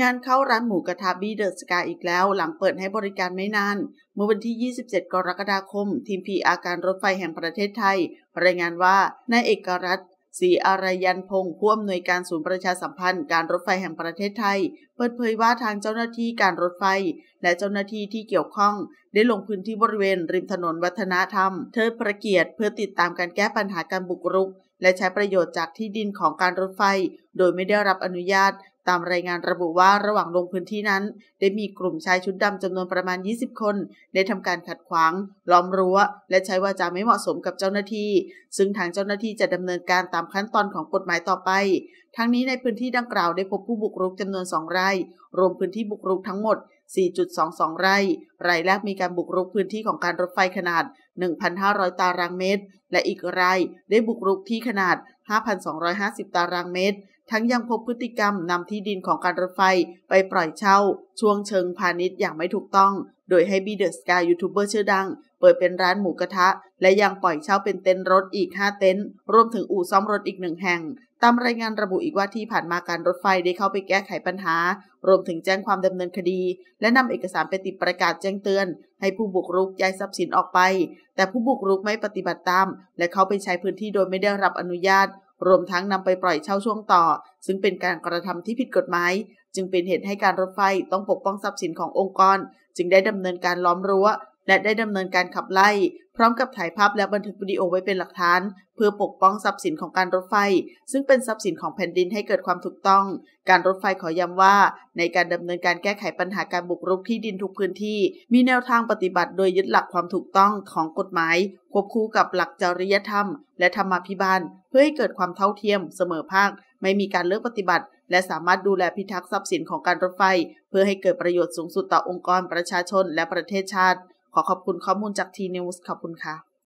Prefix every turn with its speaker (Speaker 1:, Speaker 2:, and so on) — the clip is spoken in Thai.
Speaker 1: งานเข้าร้านหมูกระทะบีเดอร์สกาอีกแล้วหลังเปิดให้บริการไม่นาน เมื่อวันที่ 27 กรกฎาคมทีมพีอาการรถไฟแห่งประเทศไทยรายงานว่านายเอกรัฐศรีอารยันพงศ์ผู้อำนวยการศูนย์ประชาสัมพันธ์ การรถไฟแห่งประเทศไทย เปิดเผยว่าทางเจ้าหน้าที่การรถไฟ และเจ้าหน้าที่ที่เกี่ยวข้องได้ลงพื้นที่บริเวณริมถนนวัฒนธรรมเทิดพระเกียรติเพื่อติดตามการแก้ปัญหาการบุกรุกและใช้ประโยชน์จากที่ดินของการรถไฟ โดยไม่ได้รับอนุญาต ตามรายงานระบุว่าระหว่างลงพื้นที่นั้น ได้มีกลุ่มชายชุดดำจำนวนประมาณ 20 คน ได้ทำการขัดขวาง ล้อมรั้ว และใช้วาจาไม่เหมาะสมกับเจ้าหน้าที่ ซึ่งทางเจ้าหน้าที่จะดำเนินการตามขั้นตอนของกฎหมายต่อไป ทั้งนี้ในพื้นที่ดังกล่าวได้พบผู้บุกรุกจำนวน2ไร่รวมพื้นที่บุกรุกทั้งหมด4.22 ไร่รายแรกมีการบุกรุกพื้นที่ของการรถไฟขนาด 1,500 ตารางเมตร และอีกรายได้บุกรุกที่ขนาด5,250 ตารางเมตร ทั้งยังพบพฤติกรรมนำที่ดินของการรถไฟ ไปปล่อยเช่า ช่วงเชิงพาณิชย์อย่างไม่ถูกต้อง โดยให้บีเดอร์สกายยูทูบเบอร์ชื่อดัง เปิดเป็นร้านหมูกระทะ และยังปล่อยเช่าเป็นเต็นท์รถอีก 5 เต็นท์ รวมถึงอู่ซ่อมรถอีกหนึ่งแห่ง ตามรายงานระบุอีกว่าที่ผ่านมาการรถไฟได้เข้าไปแก้ไขปัญหา รวมถึงแจ้งความดำเนินคดี และนำเอกสารไปติดประกาศแจ้งเตือน ให้ผู้บุกรุกย้ายทรัพย์สินออกไป แต่ผู้บุกรุกไม่ปฏิบัติตาม และเขาไปใช้พื้นที่โดยไม่ได้รับอนุญาตรวมทั้งนำไปปล่อยเช่าช่วงต่อ ซึ่งเป็นการกระทำที่ผิดกฎหมายจึงเป็นเหตุให้การรถไฟต้องปกป้องทรัพย์สินขององค์กร จึงได้ดำเนินการล้อมรั้วและได้ดำเนินการขับไล่ พร้อมกับถ่ายภาพและบันทึกวิดีโอไว้เป็นหลักฐาน เพื่อปกป้องทรัพย์สินของการรถไฟ ซึ่งเป็นทรัพย์สินของแผ่นดินให้เกิดความถูกต้องการรถไฟขอย้ำว่า ในการดำเนินการแก้ไขปัญหาการบุกรุกที่ดินทุกพื้นที่ มีแนวทางปฏิบัติ โดยยึดหลักความถูกต้องของกฎหมาย ควบคู่กับหลักจริยธรรม และธรรมาภิบาล เพื่อให้เกิดความเท่าเทียม เสมอภาค ไม่มีการเลือกปฏิบัติ และสามารถดูแลพิทักษ์ทรัพย์สินของการรถไฟ เพื่อให้เกิดประโยชน์สูงสุดต่อองค์กรประชาชนและประเทศชาติขอขอบคุณข้อมูลจากทีนิวส์ขอบคุณค่ะ